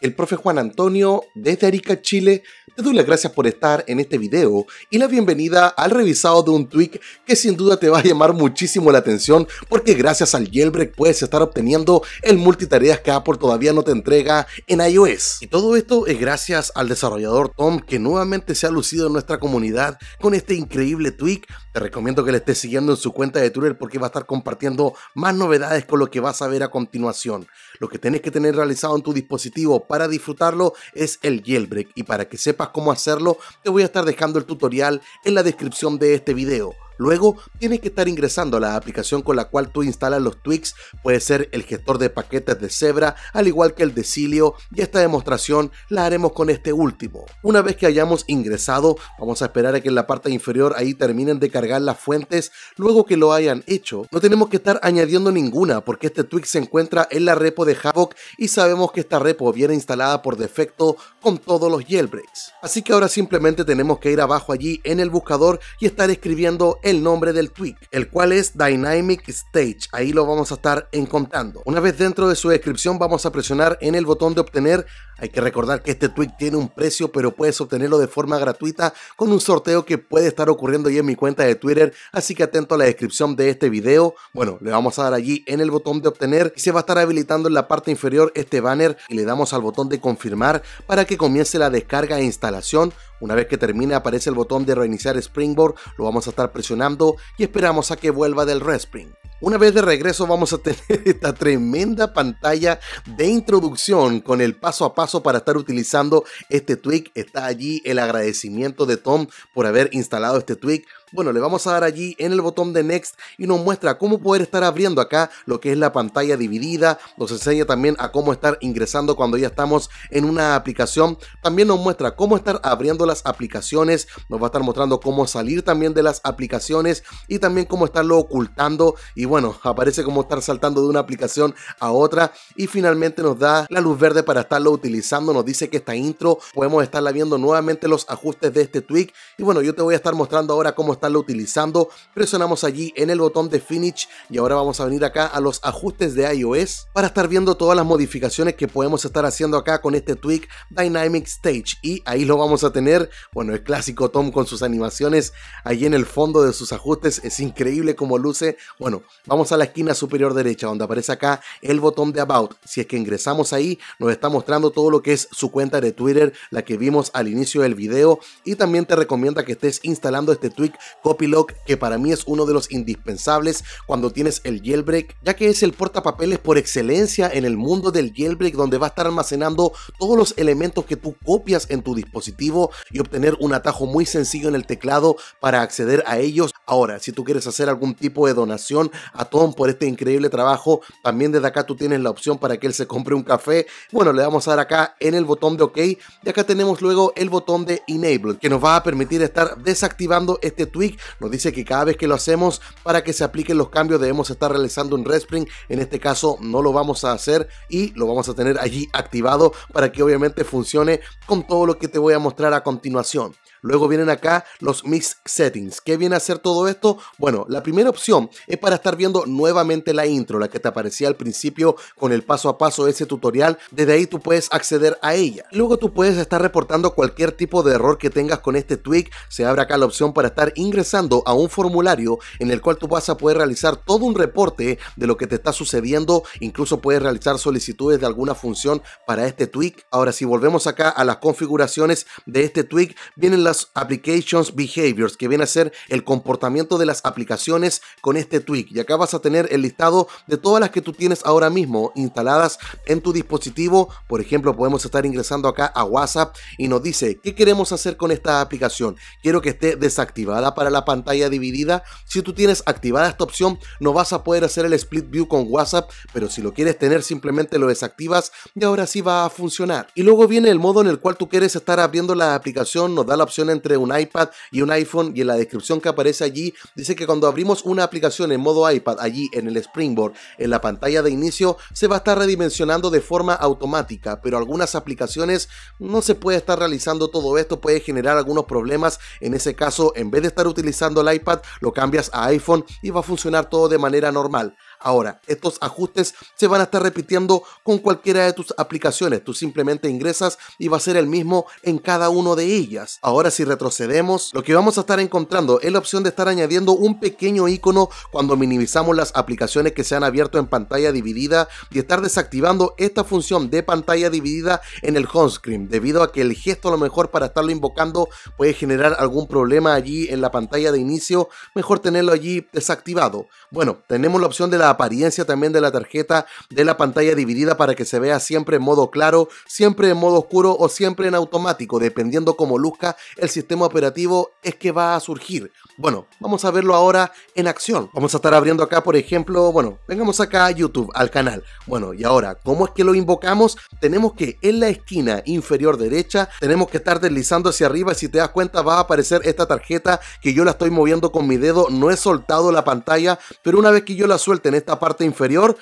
el profe Juan Antonio, desde Arica, Chile, te doy las gracias por estar en este video y la bienvenida al revisado de un tweak que sin duda te va a llamar muchísimo la atención porque gracias al jailbreak puedes estar obteniendo el multitareas que Apple todavía no te entrega en iOS. Y todo esto es gracias al desarrollador Tom que nuevamente se ha lucido en nuestra comunidad con este increíble tweak. Te recomiendo que le estés siguiendo en su cuenta de Twitter porque va a estar compartiendo más novedades con lo que vas a ver a continuación. Lo que tenés que tener realizado en tu dispositivo para disfrutarlo es el jailbreak y para que sepas cómo hacerlo te voy a estar dejando el tutorial en la descripción de este video. Luego tienes que estar ingresando a la aplicación con la cual tú instalas los tweaks, puede ser el gestor de paquetes de Zebra, al igual que el de Cilio, y esta demostración la haremos con este último. Una vez que hayamos ingresado, vamos a esperar a que en la parte inferior ahí terminen de cargar las fuentes, luego que lo hayan hecho, no tenemos que estar añadiendo ninguna porque este tweak se encuentra en la repo de Havoc y sabemos que esta repo viene instalada por defecto con todos los jailbreaks. Así que ahora simplemente tenemos que ir abajo allí en el buscador y estar escribiendo el el nombre del tweak, el cual es Dynamic Stage. Ahí lo vamos a estar encontrando. Una vez dentro de su descripción vamos a presionar en el botón de obtener hay que recordar que este tweet tiene un precio, pero puedes obtenerlo de forma gratuita con un sorteo que puede estar ocurriendo ya en mi cuenta de Twitter, así que atento a la descripción de este video. Bueno, le vamos a dar allí en el botón de obtener y se va a estar habilitando en la parte inferior este banner y le damos al botón de confirmar para que comience la descarga e instalación. Una vez que termine aparece el botón de reiniciar Springboard, lo vamos a estar presionando y esperamos a que vuelva del respring. Una vez de regreso vamos a tener esta tremenda pantalla de introducción con el paso a paso para estar utilizando este tweak. Está allí el agradecimiento de Tom por haber instalado este tweak. Bueno, le vamos a dar allí en el botón de Next y nos muestra cómo poder estar abriendo acá lo que es la pantalla dividida. Nos enseña también a cómo estar ingresando cuando ya estamos en una aplicación. También nos muestra cómo estar abriendo las aplicaciones. Nos va a estar mostrando cómo salir también de las aplicaciones y también cómo estarlo ocultando. Y bueno, aparece cómo estar saltando de una aplicación a otra. Y finalmente nos da la luz verde para estarlo utilizando. Nos dice que esta intro podemos estarla viendo nuevamente los ajustes de este tweak. Y bueno, yo te voy a estar mostrando ahora cómo estarlo utilizando. Presionamos allí en el botón de Finish y ahora vamos a venir acá a los ajustes de iOS para estar viendo todas las modificaciones que podemos estar haciendo acá con este tweak Dynamic Stage. Y ahí lo vamos a tener, bueno, es clásico Tom con sus animaciones ahí en el fondo de sus ajustes. Es increíble como luce. Bueno, vamos a la esquina superior derecha donde aparece acá el botón de About. Si es que ingresamos ahí, nos está mostrando todo lo que es su cuenta de Twitter, la que vimos al inicio del video. Y también te recomienda que estés instalando este tweak Copylock, que para mí es uno de los indispensables cuando tienes el jailbreak, ya que es el portapapeles por excelencia en el mundo del jailbreak, donde va a estar almacenando todos los elementos que tú copias en tu dispositivo y obtener un atajo muy sencillo en el teclado para acceder a ellos Ahora, si tú quieres hacer algún tipo de donación a Tom por este increíble trabajo, también desde acá tú tienes la opción para que él se compre un café. Bueno, le vamos a dar acá en el botón de OK y acá tenemos luego el botón de Enable que nos va a permitir estar desactivando este tweak. Nos dice que cada vez que lo hacemos para que se apliquen los cambios debemos estar realizando un respring. En este caso no lo vamos a hacer y lo vamos a tener allí activado para que obviamente funcione con todo lo que te voy a mostrar a continuación. Luego vienen acá los Mix Settings. ¿Qué viene a hacer todo esto? Bueno, la primera opción es para estar viendo nuevamente la intro, la que te aparecía al principio con el paso a paso de ese tutorial. Desde ahí tú puedes acceder a ella. Luego tú puedes estar reportando cualquier tipo de error que tengas con este tweak. Se abre acá la opción para estar ingresando a un formulario en el cual tú vas a poder realizar todo un reporte de lo que te está sucediendo. Incluso puedes realizar solicitudes de alguna función para este tweak. Ahora, si volvemos acá a las configuraciones de este tweak, vienen las Applications Behaviors, que viene a ser el comportamiento de las aplicaciones con este tweak. Y acá vas a tener el listado de todas las que tú tienes ahora mismo instaladas en tu dispositivo. Por ejemplo, podemos estar ingresando acá a WhatsApp y nos dice, ¿qué queremos hacer con esta aplicación? Quiero que esté desactivada para la pantalla dividida. Si tú tienes activada esta opción, no vas a poder hacer el split view con WhatsApp, pero si lo quieres tener, simplemente lo desactivas y ahora sí va a funcionar. Y luego viene el modo en el cual tú quieres estar abriendo la aplicación, nos da la opción entre un iPad y un iPhone y en la descripción que aparece allí dice que cuando abrimos una aplicación en modo iPad allí en el Springboard, en la pantalla de inicio, se va a estar redimensionando de forma automática, pero algunas aplicaciones no se puede estar realizando todo esto, puede generar algunos problemas. En ese caso, en vez de estar utilizando el iPad, lo cambias a iPhone y va a funcionar todo de manera normal. Ahora, estos ajustes se van a estar repitiendo con cualquiera de tus aplicaciones. Tú simplemente ingresas y va a ser el mismo en cada una de ellas. Ahora, si retrocedemos, lo que vamos a estar encontrando es la opción de estar añadiendo un pequeño icono cuando minimizamos las aplicaciones que se han abierto en pantalla dividida y estar desactivando esta función de pantalla dividida en el home screen, debido a que el gesto a lo mejor para estarlo invocando puede generar algún problema allí en la pantalla de inicio, mejor tenerlo allí desactivado. Bueno, tenemos la opción de la apariencia también de la tarjeta, de la pantalla dividida para que se vea siempre en modo claro, siempre en modo oscuro o siempre en automático, dependiendo cómo luzca el sistema operativo es que va a surgir. Bueno, vamos a verlo ahora en acción. Vamos a estar abriendo acá, por ejemplo, bueno, vengamos acá a YouTube, al canal. Bueno, y ahora, ¿cómo es que lo invocamos? Tenemos que en la esquina inferior derecha, tenemos que estar deslizando hacia arriba y si te das cuenta va a aparecer esta tarjeta que yo la estoy moviendo con mi dedo, no he soltado la pantalla, pero una vez que yo la suelte esta parte inferior,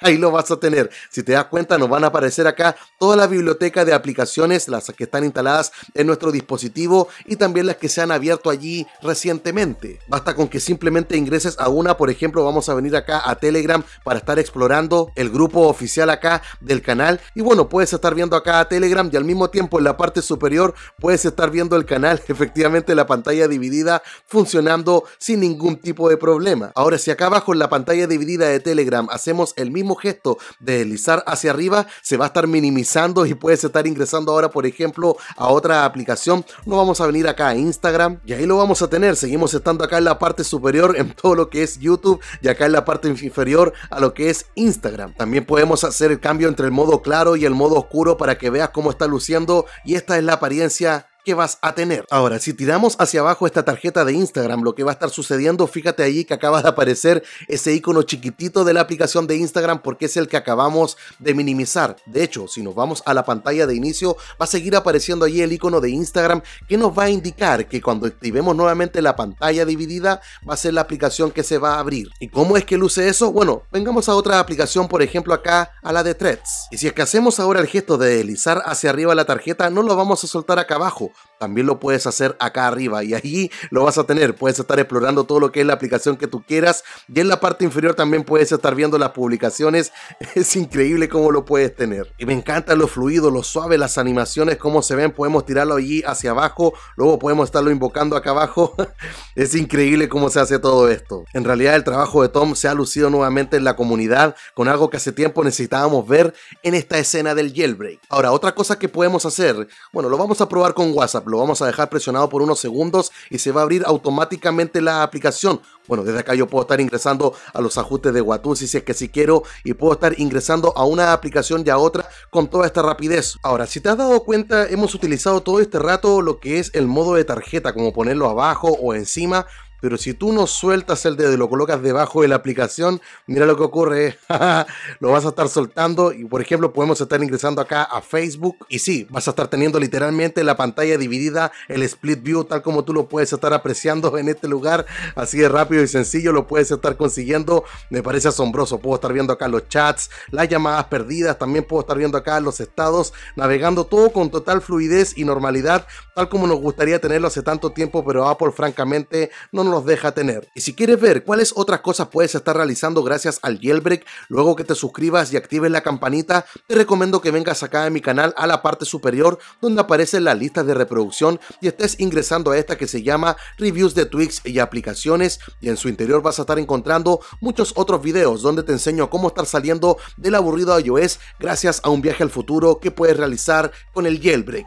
Ahí lo vas a tener. Si te das cuenta, nos van a aparecer acá toda la biblioteca de aplicaciones, las que están instaladas en nuestro dispositivo y también las que se han abierto allí recientemente. Basta con que simplemente ingreses a una, por ejemplo, vamos a venir acá a Telegram para estar explorando el grupo oficial acá del canal. Y bueno, puedes estar viendo acá a Telegram y al mismo tiempo en la parte superior puedes estar viendo el canal, efectivamente la pantalla dividida funcionando sin ningún tipo de problema. Ahora, si acá abajo en la pantalla dividida de Telegram hacemos el mismo gesto de deslizar hacia arriba, se va a estar minimizando y puedes estar ingresando ahora, por ejemplo, a otra aplicación. No vamos a venir acá a Instagram y ahí lo vamos a tener. Seguimos estando acá en la parte superior en todo lo que es YouTube y acá en la parte inferior a lo que es Instagram. También podemos hacer el cambio entre el modo claro y el modo oscuro para que veas cómo está luciendo y esta es la apariencia que vas a tener. Ahora, si tiramos hacia abajo esta tarjeta de Instagram, lo que va a estar sucediendo, fíjate ahí que acaba de aparecer ese icono chiquitito de la aplicación de Instagram porque es el que acabamos de minimizar. De hecho, si nos vamos a la pantalla de inicio, va a seguir apareciendo ahí el icono de Instagram que nos va a indicar que cuando activemos nuevamente la pantalla dividida va a ser la aplicación que se va a abrir. ¿Y cómo es que luce eso? Bueno, vengamos a otra aplicación, por ejemplo acá a la de Threads. Y si es que hacemos ahora el gesto de deslizar hacia arriba la tarjeta, no lo vamos a soltar acá abajo, también lo puedes hacer acá arriba y allí lo vas a tener. Puedes estar explorando todo lo que es la aplicación que tú quieras y en la parte inferior también puedes estar viendo las publicaciones. Es increíble cómo lo puedes tener. Y me encanta lo fluido, lo suave, las animaciones, cómo se ven. Podemos tirarlo allí hacia abajo, luego podemos estarlo invocando acá abajo. es increíble cómo se hace todo esto. En realidad el trabajo de Tom se ha lucido nuevamente en la comunidad con algo que hace tiempo necesitábamos ver en esta escena del jailbreak. Ahora, otra cosa que podemos hacer, bueno, lo vamos a probar con WhatsApp lo vamos a dejar presionado por unos segundos y se va a abrir automáticamente la aplicación. Bueno, desde acá yo puedo estar ingresando a los ajustes de Watusi si es que si quiero y puedo estar ingresando a una aplicación y a otra con toda esta rapidez. Ahora, si te has dado cuenta, hemos utilizado todo este rato lo que es el modo de tarjeta, como ponerlo abajo o encima pero si tú no sueltas el dedo y lo colocas debajo de la aplicación, mira lo que ocurre. ¿eh? lo vas a estar soltando y por ejemplo podemos estar ingresando acá a Facebook y sí, vas a estar teniendo literalmente la pantalla dividida, el split view tal como tú lo puedes estar apreciando en este lugar. Así de rápido y sencillo lo puedes estar consiguiendo. Me parece asombroso. Puedo estar viendo acá los chats, las llamadas perdidas, también puedo estar viendo acá los estados, navegando todo con total fluidez y normalidad, tal como nos gustaría tenerlo hace tanto tiempo, pero Apple francamente no los deja tener. Y si quieres ver cuáles otras cosas puedes estar realizando gracias al jailbreak, luego que te suscribas y actives la campanita, te recomiendo que vengas acá a mi canal a la parte superior donde aparecen las listas de reproducción y estés ingresando a esta que se llama Reviews de Tweaks y aplicaciones y en su interior vas a estar encontrando muchos otros videos donde te enseño cómo estar saliendo del aburrido iOS gracias a un viaje al futuro que puedes realizar con el jailbreak.